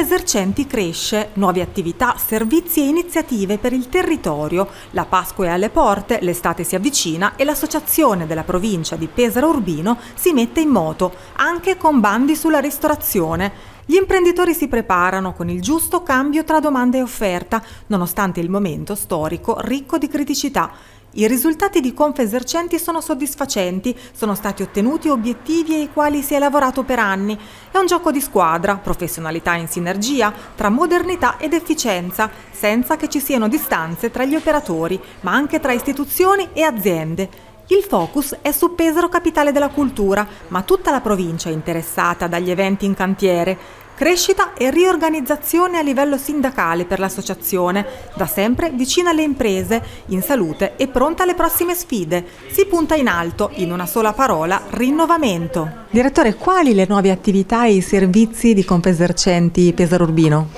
esercenti cresce, nuove attività, servizi e iniziative per il territorio. La Pasqua è alle porte, l'estate si avvicina e l'associazione della provincia di Pesaro Urbino si mette in moto, anche con bandi sulla ristorazione. Gli imprenditori si preparano con il giusto cambio tra domanda e offerta, nonostante il momento storico ricco di criticità. I risultati di Confesercenti sono soddisfacenti, sono stati ottenuti obiettivi ai quali si è lavorato per anni. È un gioco di squadra, professionalità in sinergia, tra modernità ed efficienza, senza che ci siano distanze tra gli operatori, ma anche tra istituzioni e aziende. Il focus è su Pesaro capitale della cultura, ma tutta la provincia è interessata dagli eventi in cantiere. Crescita e riorganizzazione a livello sindacale per l'associazione, da sempre vicina alle imprese, in salute e pronta alle prossime sfide. Si punta in alto, in una sola parola, rinnovamento. Direttore, quali le nuove attività e i servizi di Confesercenti Pesaro Urbino?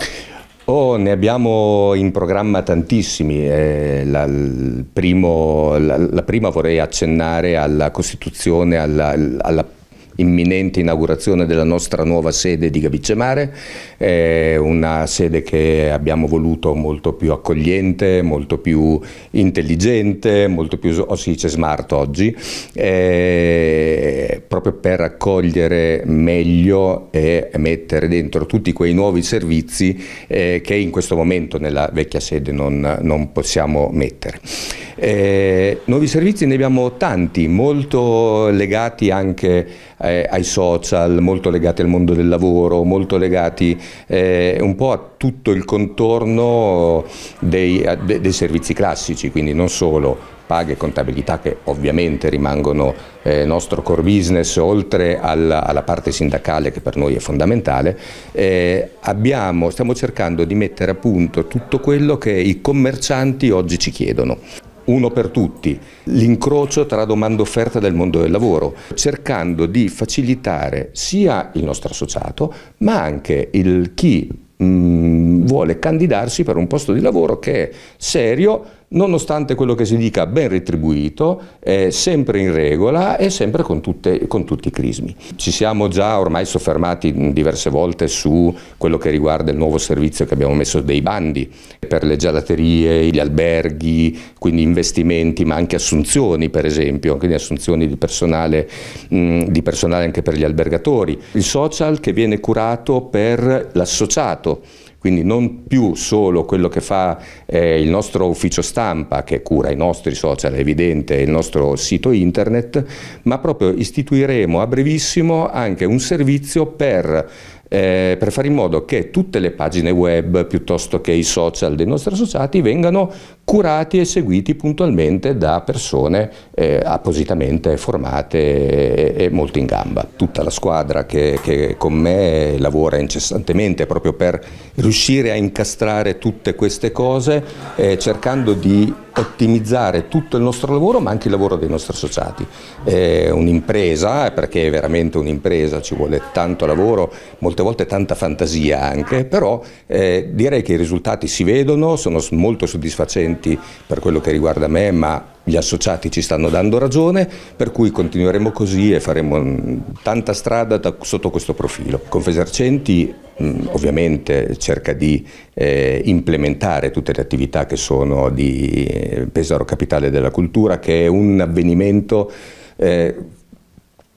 Oh, ne abbiamo in programma tantissimi. Eh, la, primo, la, la, prima vorrei accennare alla costituzione, alla, alla imminente inaugurazione della nostra nuova sede di Gabicemare, eh, una sede che abbiamo voluto molto più accogliente, molto più intelligente, molto più, oh sì, c'è smart oggi, eh, proprio per accogliere meglio e mettere dentro tutti quei nuovi servizi eh, che in questo momento nella vecchia sede non, non possiamo mettere. Eh, nuovi servizi ne abbiamo tanti, molto legati anche eh, ai social, molto legati al mondo del lavoro, molto legati eh, un po' a tutto il contorno dei, de, dei servizi classici, quindi non solo paghe e contabilità che ovviamente rimangono eh, nostro core business oltre alla, alla, parte sindacale che per noi è fondamentale, eh, abbiamo, stiamo cercando di mettere a punto tutto quello che i commercianti oggi ci chiedono uno per tutti, l'incrocio tra domanda e offerta del mondo del lavoro, cercando di facilitare sia il nostro associato, ma anche il chi mh, mm, vuole candidarsi per un posto di lavoro che è serio, nonostante quello che si dica ben retribuito, eh, sempre in regola e sempre con, tutte, con, tutti i crismi. Ci siamo già ormai soffermati diverse volte su quello che riguarda il nuovo servizio che abbiamo messo dei bandi per le gelaterie, gli alberghi, quindi investimenti ma anche assunzioni per esempio, quindi assunzioni di personale, di personale anche per gli albergatori. Il social che viene curato per l'associato quindi non più solo quello che fa eh, il nostro ufficio stampa che cura i nostri social, è evidente, il nostro sito internet, ma proprio istituiremo a brevissimo anche un servizio per eh, per fare in modo che tutte le pagine web piuttosto che i social dei nostri associati vengano curati e seguiti puntualmente da persone eh, appositamente formate e, e, molto in gamba. Tutta la squadra che, che, con me lavora incessantemente proprio per riuscire a incastrare tutte queste cose eh, cercando di ottimizzare tutto il nostro lavoro ma anche il lavoro dei nostri associati. È un'impresa, eh, perché è veramente un'impresa, ci vuole tanto lavoro, molte volte tanta fantasia anche, però eh, direi che i risultati si vedono, sono molto soddisfacenti dirigenti per quello che riguarda me, ma gli associati ci stanno dando ragione, per cui continueremo così e faremo mm, tanta strada da, sotto questo profilo. Confesercenti mm, ovviamente cerca di eh, implementare tutte le attività che sono di eh, Pesaro Capitale della Cultura, che è un avvenimento eh,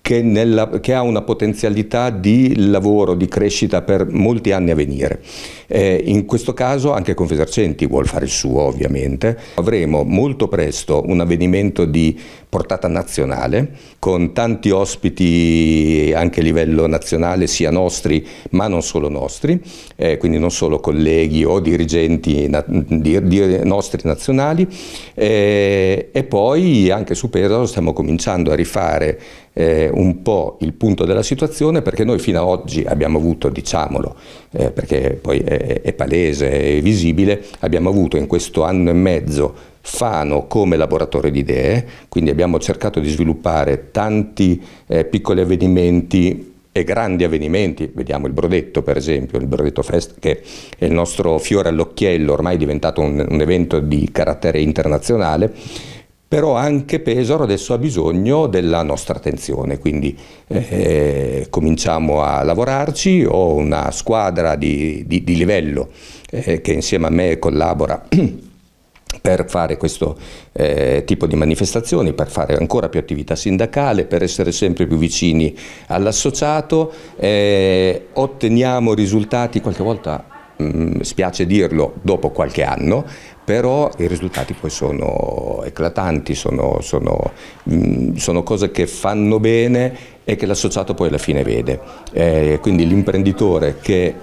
che, nella, che, ha una potenzialità di lavoro, di crescita per molti anni a venire. Eh, in questo caso anche Confesercenti vuole fare il suo ovviamente. Avremo molto presto un avvenimento di portata nazionale con tanti ospiti anche a livello nazionale sia nostri ma non solo nostri, eh, quindi non solo colleghi o dirigenti na di di nostri nazionali eh, e poi anche su Pesaro stiamo cominciando a rifare eh, un po' il punto della situazione perché noi fino ad oggi abbiamo avuto, diciamolo, eh, perché poi è, è palese, è visibile, abbiamo avuto in questo anno e mezzo Fano come laboratorio di idee, quindi abbiamo cercato di sviluppare tanti eh, piccoli avvenimenti e grandi avvenimenti, vediamo il Brodetto per esempio, il Brodetto Fest che è il nostro fiore all'occhiello, ormai è diventato un, un evento di carattere internazionale, però anche Pesaro adesso ha bisogno della nostra attenzione, quindi eh, cominciamo a lavorarci, ho una squadra di, di, di livello eh, che insieme a me collabora per fare questo eh, tipo di manifestazioni, per fare ancora più attività sindacale, per essere sempre più vicini all'associato, eh, otteniamo risultati qualche volta mh, mm, spiace dirlo, dopo qualche anno, però i risultati poi sono eclatanti, sono, sono, sono cose che fanno bene e che l'associato poi alla fine vede. Eh, quindi l'imprenditore che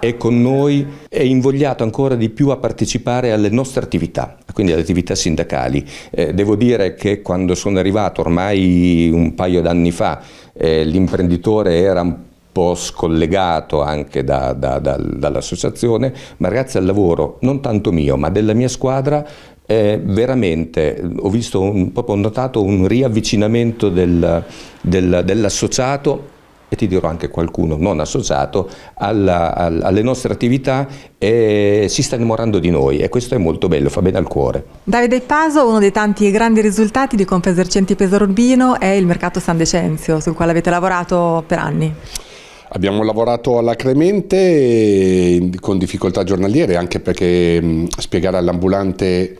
è con noi, è invogliato ancora di più a partecipare alle nostre attività, quindi alle attività sindacali. Eh, devo dire che quando sono arrivato ormai un paio d'anni fa, eh, l'imprenditore era un po' scollegato anche da, da, da, dall'associazione, ma grazie al lavoro, non tanto mio, ma della mia squadra, eh, veramente eh, ho visto un, proprio notato un riavvicinamento del, del, dell'associato e ti dirò anche qualcuno non associato alla, al, alle nostre attività e si sta innamorando di noi e questo è molto bello, fa bene al cuore. Davide Paso, uno dei tanti grandi risultati di Confesercenti Pesaro Urbino è il mercato San Decenzio sul quale avete lavorato per anni. Abbiamo lavorato alacremente eh, con difficoltà giornaliere, anche perché mh, mm, spiegare all'ambulante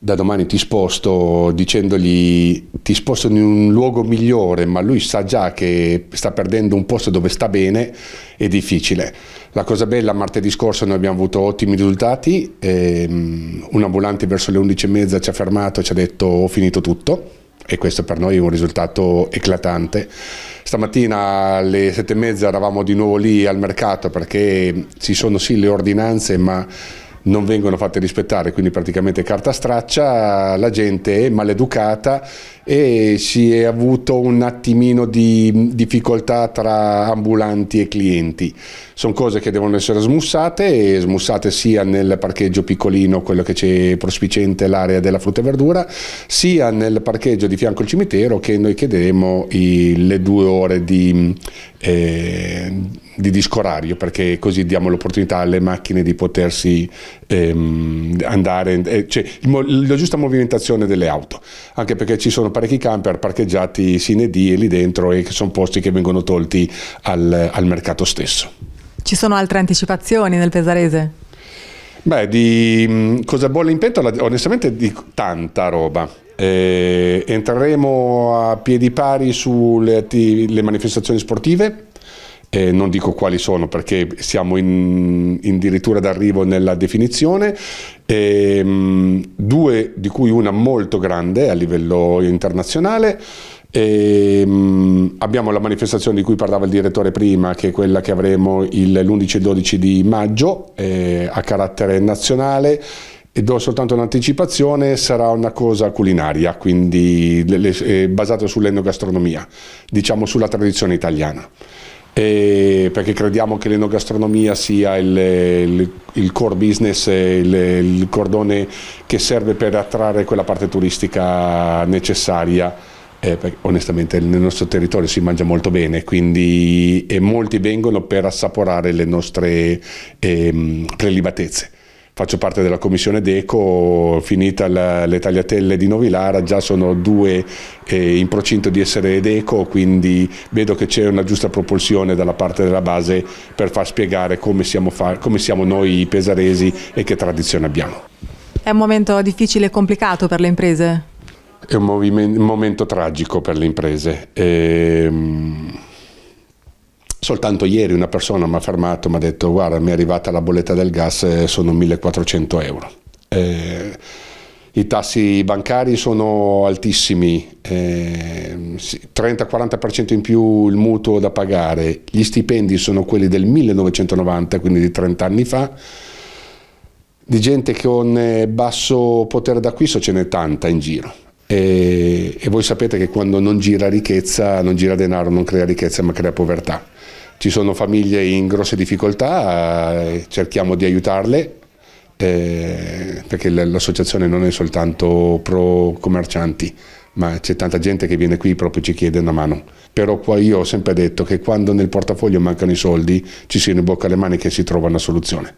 da domani ti sposto dicendogli ti sposto in un luogo migliore, ma lui sa già che sta perdendo un posto dove sta bene, è difficile. La cosa bella, martedì scorso noi abbiamo avuto ottimi risultati, ehm, un ambulante verso le 11.30 ci ha fermato e ci ha detto ho finito tutto e questo per noi è un risultato eclatante. Stamattina alle sette e mezza eravamo di nuovo lì al mercato perché ci sono sì le ordinanze ma non vengono fatte rispettare, quindi praticamente carta straccia, la gente è maleducata e si è avuto un attimino di difficoltà tra ambulanti e clienti. Sono cose che devono essere smussate, e smussate sia nel parcheggio piccolino, quello che c'è prospicente l'area della frutta e verdura, sia nel parcheggio di fianco al cimitero che noi chiederemo i, le due ore di... Eh, di discorario perché così diamo l'opportunità alle macchine di potersi ehm, andare, eh, cioè il, la giusta movimentazione delle auto, anche perché ci sono parecchi camper parcheggiati sine die lì dentro e che sono posti che vengono tolti al, al mercato stesso. Ci sono altre anticipazioni nel Pesarese? Beh, di mm, cosa bolle in pentola, onestamente di tanta roba. Eh, entreremo a piedi pari sulle manifestazioni sportive eh, non dico quali sono perché siamo in, in addirittura d'arrivo nella definizione, e, ehm, due di cui una molto grande a livello internazionale. E, ehm, mh, abbiamo la manifestazione di cui parlava il direttore prima, che è quella che avremo l'11 e 12 di maggio eh, a carattere nazionale e do soltanto un'anticipazione, sarà una cosa culinaria, quindi eh, basata sull'enogastronomia, diciamo sulla tradizione italiana perché crediamo che l'enogastronomia sia il, il, il, core business, il, il cordone che serve per attrarre quella parte turistica necessaria. Eh, onestamente nel nostro territorio si mangia molto bene, quindi molti vengono per assaporare le nostre eh, prelibatezze faccio parte della commissione DECO, finita la, le tagliatelle di Novilara, già sono due eh, in procinto di essere DECO, quindi vedo che c'è una giusta propulsione dalla parte della base per far spiegare come siamo, come siamo noi pesaresi e che tradizione abbiamo. È un momento difficile e complicato per le imprese? È un, momento tragico per le imprese. Ehm Soltanto ieri una persona mi ha fermato, e mi ha detto guarda mi è arrivata la bolletta del gas, sono 1400 euro. Eh, I tassi bancari sono altissimi, eh, 30-40% in più il mutuo da pagare, gli stipendi sono quelli del 1990, quindi di 30 anni fa, di gente con eh, basso potere d'acquisto ce n'è tanta in giro. E, e, voi sapete che quando non gira ricchezza, non gira denaro, non crea ricchezza ma crea povertà. Ci sono famiglie in grosse difficoltà, eh, cerchiamo di aiutarle eh, perché l'associazione non è soltanto pro commercianti, ma c'è tanta gente che viene qui proprio ci chiede una mano. Però qua io ho sempre detto che quando nel portafoglio mancano i soldi ci si bocca alle mani che si trova una soluzione.